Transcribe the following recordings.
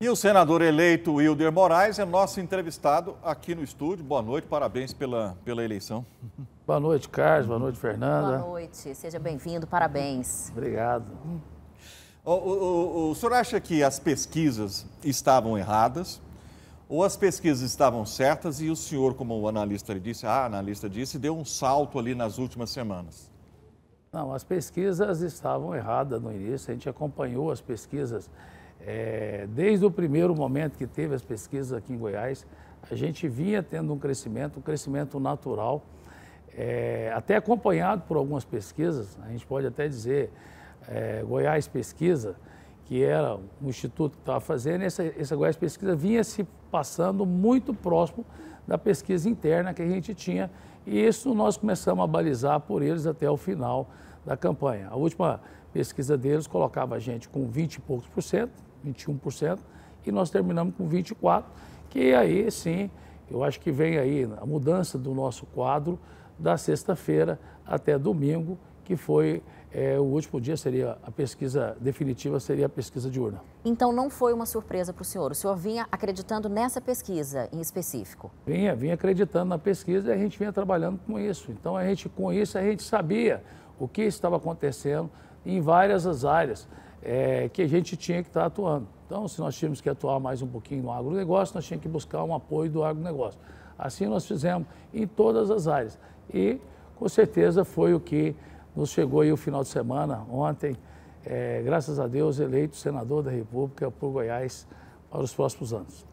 E o senador eleito Wilder Moraes é nosso entrevistado aqui no estúdio. Boa noite, parabéns pela, pela eleição. Boa noite, Carlos. Boa noite, Fernanda. Boa noite, seja bem-vindo, parabéns. Obrigado. O, o, o, o senhor acha que as pesquisas estavam erradas? Ou as pesquisas estavam certas e o senhor, como o analista disse, a ah, analista disse, deu um salto ali nas últimas semanas? Não, as pesquisas estavam erradas no início. A gente acompanhou as pesquisas é, desde o primeiro momento que teve as pesquisas aqui em Goiás, a gente vinha tendo um crescimento, um crescimento natural, é, até acompanhado por algumas pesquisas, a gente pode até dizer, é, Goiás Pesquisa, que era um instituto que estava fazendo, essa, essa Goiás Pesquisa vinha se passando muito próximo da pesquisa interna que a gente tinha, e isso nós começamos a balizar por eles até o final da campanha. A última pesquisa deles colocava a gente com 20 e poucos por cento, 21%, e nós terminamos com 24%, que aí sim, eu acho que vem aí a mudança do nosso quadro da sexta-feira até domingo, que foi é, o último dia, seria a pesquisa definitiva, seria a pesquisa de urna. Então não foi uma surpresa para o senhor, o senhor vinha acreditando nessa pesquisa em específico? Vinha, vinha acreditando na pesquisa e a gente vinha trabalhando com isso. Então a gente, com isso, a gente sabia o que estava acontecendo em várias as áreas é, que a gente tinha que estar tá atuando. Então, se nós tínhamos que atuar mais um pouquinho no agronegócio, nós tínhamos que buscar um apoio do agronegócio. Assim nós fizemos em todas as áreas. E, com certeza, foi o que nos chegou aí o final de semana, ontem, é, graças a Deus, eleito senador da República por Goiás para os próximos anos.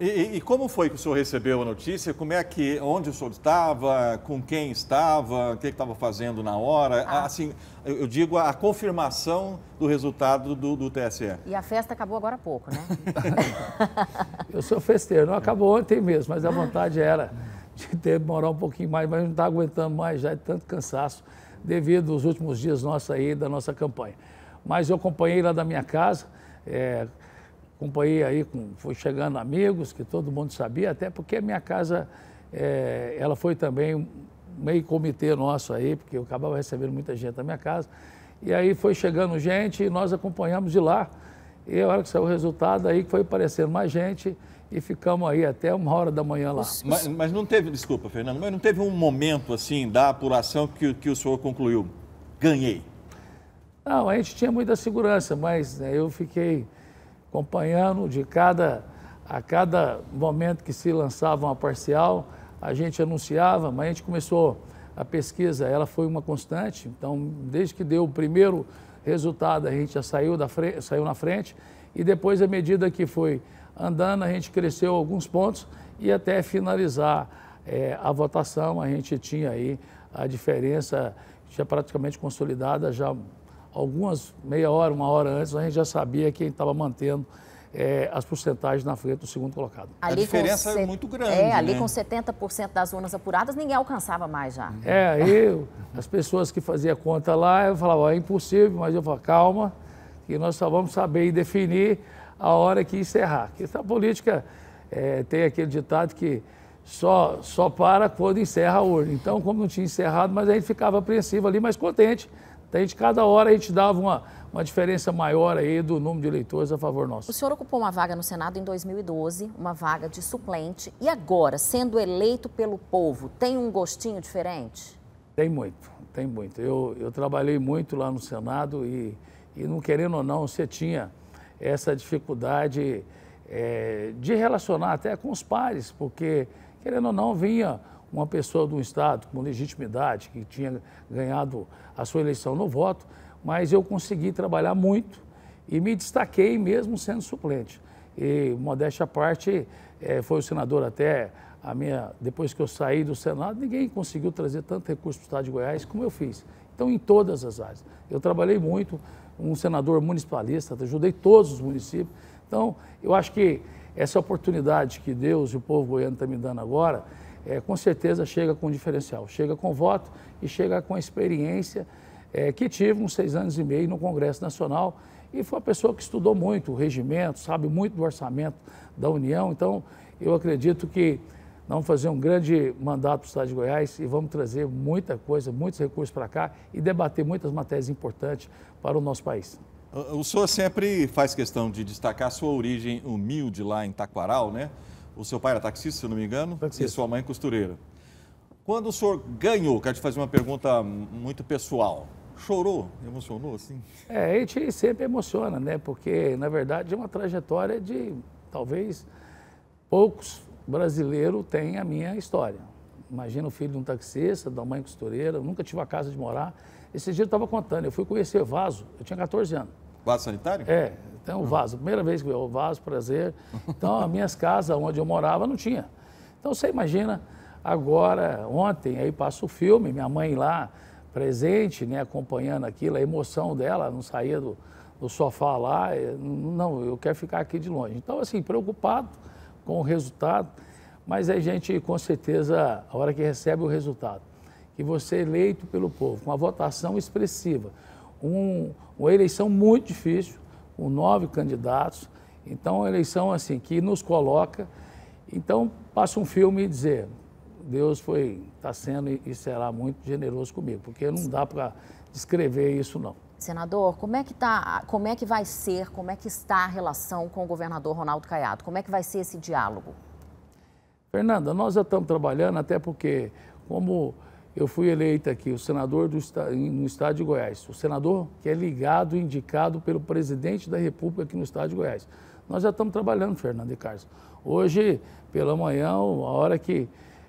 E, e, como foi que o senhor recebeu a notícia? Como é que, onde o senhor estava, com quem estava, o que estava fazendo na hora? Ah. Assim, eu digo a confirmação do resultado do, do, TSE. E a festa acabou agora há pouco, né? eu sou festeiro, não acabou ontem mesmo, mas a vontade era de demorar um pouquinho mais, mas não está aguentando mais já de é tanto cansaço devido aos últimos dias nossos aí da nossa campanha. Mas eu acompanhei lá da minha casa, é, acompanhei aí, com, foi chegando amigos que todo mundo sabia, até porque a minha casa, é, ela foi também meio comitê nosso aí, porque eu acabava recebendo muita gente na minha casa. E aí foi chegando gente e nós acompanhamos de lá. E a hora que saiu o resultado, aí foi aparecendo mais gente e ficamos aí até uma hora da manhã lá. Mas, mas não teve, desculpa, Fernando, mas não teve um momento assim da apuração que, que o senhor concluiu, ganhei. Não, a gente tinha muita segurança, mas né, eu fiquei acompanhando de cada, a cada momento que se lançava uma parcial, a gente anunciava, mas a gente começou a pesquisa, ela foi uma constante, então desde que deu o primeiro resultado a gente já saiu, da frente, saiu na frente e depois à medida que foi andando a gente cresceu alguns pontos e até finalizar é, a votação a gente tinha aí a diferença já praticamente consolidada já algumas meia hora, uma hora antes, a gente já sabia quem estava mantendo é, as porcentagens na frente do segundo colocado. Ali a diferença era é muito grande. É, ali né? com 70% das urnas apuradas, ninguém alcançava mais já. É, aí as pessoas que faziam conta lá, eu falava, é impossível, mas eu falava, calma, que nós só vamos saber e definir a hora que encerrar. Porque a política é, tem aquele ditado que só, só para quando encerra a urna. Então, como não tinha encerrado, mas a gente ficava apreensivo ali, mas contente então, a gente, cada hora a gente dava uma, uma diferença maior aí do número de eleitores a favor nosso. O senhor ocupou uma vaga no Senado em 2012, uma vaga de suplente, e agora, sendo eleito pelo povo, tem um gostinho diferente? Tem muito, tem muito. Eu, eu trabalhei muito lá no Senado e, e, não querendo ou não, você tinha essa dificuldade é, de relacionar até com os pares, porque, querendo ou não, vinha uma pessoa do Estado com legitimidade, que tinha ganhado a sua eleição no voto, mas eu consegui trabalhar muito e me destaquei mesmo sendo suplente. E, modéstia à parte, eh, foi o senador até a minha, depois que eu saí do Senado, ninguém conseguiu trazer tanto recurso para o Estado de Goiás como eu fiz. Então, em todas as áreas. Eu trabalhei muito, um senador municipalista, ajudei todos os municípios. Então, eu acho que essa oportunidade que Deus e o povo goiano estão tá me dando agora, é, com certeza chega com diferencial, chega com voto e chega com a experiência é, que tive uns seis anos e meio no Congresso Nacional e foi uma pessoa que estudou muito o regimento, sabe muito do orçamento da União, então eu acredito que vamos fazer um grande mandato para o Estado de Goiás e vamos trazer muita coisa, muitos recursos para cá e debater muitas matérias importantes para o nosso país. O senhor sempre faz questão de destacar a sua origem humilde lá em Taquaral, né? O seu pai era taxista, se não me engano, taxista. e sua mãe costureira. Quando o senhor ganhou, quero te fazer uma pergunta muito pessoal. Chorou? Emocionou assim? É, a gente sempre emociona, né? Porque, na verdade, é uma trajetória de talvez poucos brasileiros têm a minha história. Imagina o filho de um taxista, da mãe costureira, nunca tive a casa de morar. Esse dia eu estava contando, eu fui conhecer vaso, eu tinha 14 anos. Vaso sanitário? É, tem então, o vaso. Primeira vez que eu o vaso, prazer. Então, as minhas casas onde eu morava não tinha. Então, você imagina, agora, ontem, aí passa o filme, minha mãe lá, presente, né, acompanhando aquilo, a emoção dela, não saía do, do sofá lá, eh, não, eu quero ficar aqui de longe. Então, assim, preocupado com o resultado, mas a gente, com certeza, a hora que recebe o resultado, que você é eleito pelo povo, com uma votação expressiva, um, uma eleição muito difícil, com nove candidatos. Então, a eleição assim que nos coloca. Então, passa um filme e dizer, Deus foi, está sendo e será muito generoso comigo, porque não dá para descrever isso não. Senador, como é que tá, como é que vai ser, como é que está a relação com o governador Ronaldo Caiado? Como é que vai ser esse diálogo? Fernanda, nós já estamos trabalhando até porque como eu fui eleito aqui o senador do, no estado de Goiás, o senador que é ligado, indicado pelo presidente da República aqui no estado de Goiás. Nós já estamos trabalhando, Fernando de Carlos. Hoje, pela manhã, a hora que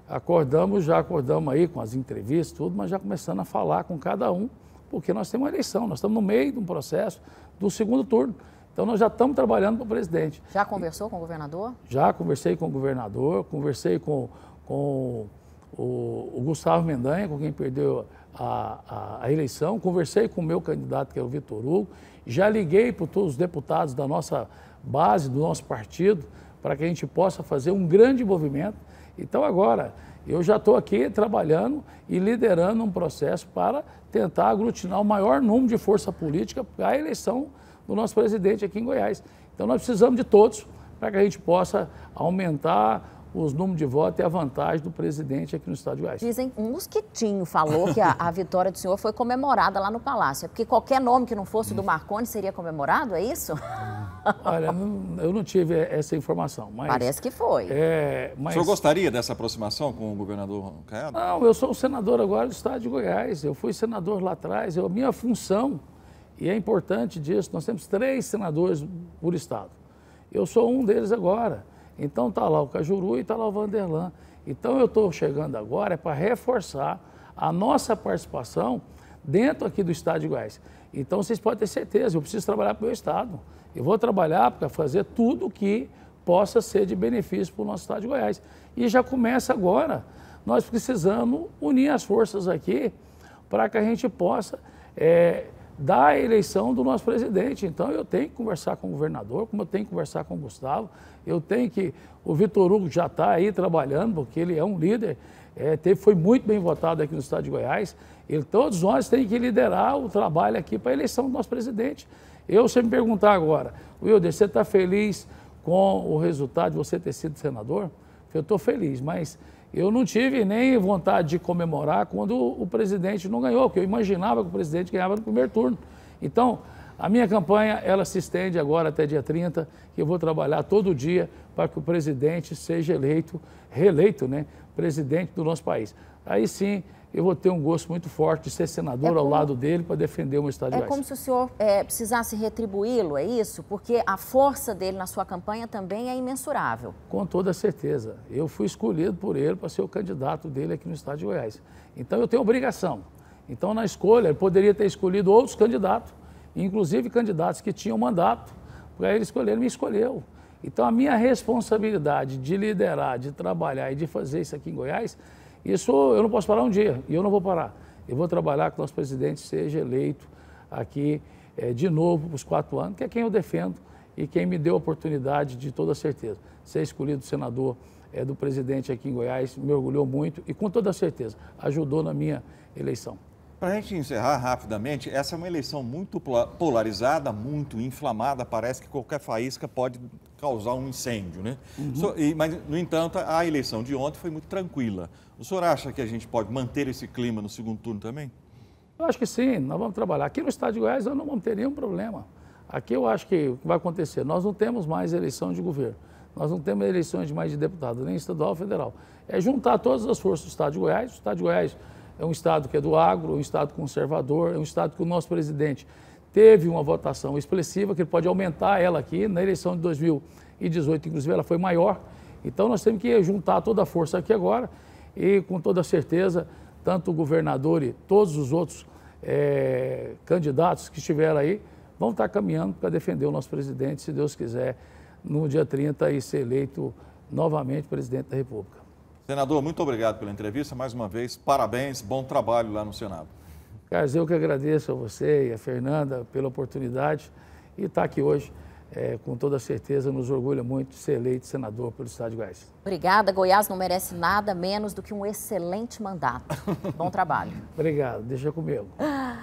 acordamos, já acordamos aí com as entrevistas, tudo, mas já começando a falar com cada um, porque nós temos uma eleição, nós estamos no meio de um processo do segundo turno. Então nós já estamos trabalhando para o presidente. Já conversou com o governador? Já conversei com o governador, conversei com, com o, o Gustavo Mendanha, com quem perdeu a, a, a, eleição, conversei com o meu candidato, que é o Vitor Hugo, já liguei para todos os deputados da nossa base, do nosso partido, para que a gente possa fazer um grande movimento. Então, agora, eu já estou aqui trabalhando e liderando um processo para tentar aglutinar o maior número de força política para a eleição do nosso presidente aqui em Goiás. Então, nós precisamos de todos para que a gente possa aumentar os números de voto e a vantagem do presidente aqui no estado de Goiás. Dizem, um mosquitinho falou que a, a, vitória do senhor foi comemorada lá no Palácio. É porque qualquer nome que não fosse do hum. Marconi seria comemorado, é isso? Hum. Olha, eu não tive é, essa informação, mas... Parece que foi. É, mas... O senhor gostaria dessa aproximação com o governador Caiado? Não, eu sou senador agora do estado de Goiás. Eu fui senador lá atrás. a minha função, e é importante disso, nós temos três senadores por estado. Eu sou um deles agora. Então está lá o Cajuru e está lá o Vanderlan. Então eu estou chegando agora é para reforçar a nossa participação dentro aqui do Estado de Goiás. Então vocês podem ter certeza, eu preciso trabalhar para o meu Estado. Eu vou trabalhar para fazer tudo que possa ser de benefício para o nosso Estado de Goiás. E já começa agora. Nós precisamos unir as forças aqui para que a gente possa é, da eleição do nosso presidente. Então eu tenho que conversar com o governador, como eu tenho que conversar com o Gustavo, eu tenho que. O Vitor Hugo já está aí trabalhando, porque ele é um líder, é, teve, foi muito bem votado aqui no estado de Goiás. Ele, todos nós temos que liderar o trabalho aqui para a eleição do nosso presidente. Eu, se me perguntar agora, Wilder, você está feliz com o resultado de você ter sido senador? eu estou feliz, mas eu não tive nem vontade de comemorar quando o presidente não ganhou, porque eu imaginava que o presidente ganhava no primeiro turno. Então, a minha campanha, ela se estende agora até dia 30, que eu vou trabalhar todo dia para que o presidente seja eleito, reeleito, né, presidente do nosso país. Aí sim, eu vou ter um gosto muito forte de ser senador é como... ao lado dele para defender o meu estado de É como se o senhor é, precisasse retribuí-lo, é isso? Porque a força dele na sua campanha também é imensurável. Com toda certeza. Eu fui escolhido por ele para ser o candidato dele aqui no estado de Goiás. Então eu tenho obrigação. Então na escolha, ele poderia ter escolhido outros candidatos, inclusive candidatos que tinham mandato, para ele escolher, ele me escolheu. Então a minha responsabilidade de liderar, de trabalhar e de fazer isso aqui em Goiás isso eu não posso parar um dia e eu não vou parar. Eu vou trabalhar que o nosso presidente seja eleito aqui é, de novo para os quatro anos, que é quem eu defendo e quem me deu a oportunidade de toda certeza. Ser escolhido senador é, do presidente aqui em Goiás me orgulhou muito e com toda certeza ajudou na minha eleição. Para a gente encerrar rapidamente, essa é uma eleição muito polarizada, muito inflamada, parece que qualquer faísca pode causar um incêndio, né? Uhum. So, e, mas, no entanto, a eleição de ontem foi muito tranquila. O senhor acha que a gente pode manter esse clima no segundo turno também? Eu acho que sim, nós vamos trabalhar. Aqui no estado de Goiás nós não vamos ter nenhum problema. Aqui eu acho que vai acontecer. Nós não temos mais eleição de governo. Nós não temos eleições mais de deputado, nem estadual, federal. É juntar todas as forças do estado de Goiás. O estado de Goiás é um Estado que é do agro, é um Estado conservador, é um Estado que o nosso presidente teve uma votação expressiva, que ele pode aumentar ela aqui. Na eleição de 2018, inclusive, ela foi maior. Então nós temos que juntar toda a força aqui agora e, com toda certeza, tanto o governador e todos os outros é, candidatos que estiveram aí vão estar caminhando para defender o nosso presidente, se Deus quiser, no dia 30 e ser eleito novamente presidente da República. Senador, muito obrigado pela entrevista. Mais uma vez, parabéns, bom trabalho lá no Senado. Carlos, eu que agradeço a você e a Fernanda pela oportunidade e estar tá aqui hoje. É, com toda certeza, nos orgulha muito ser eleito senador pelo Estado de Goiás. Obrigada. Goiás não merece nada menos do que um excelente mandato. Bom trabalho. Obrigado. Deixa comigo.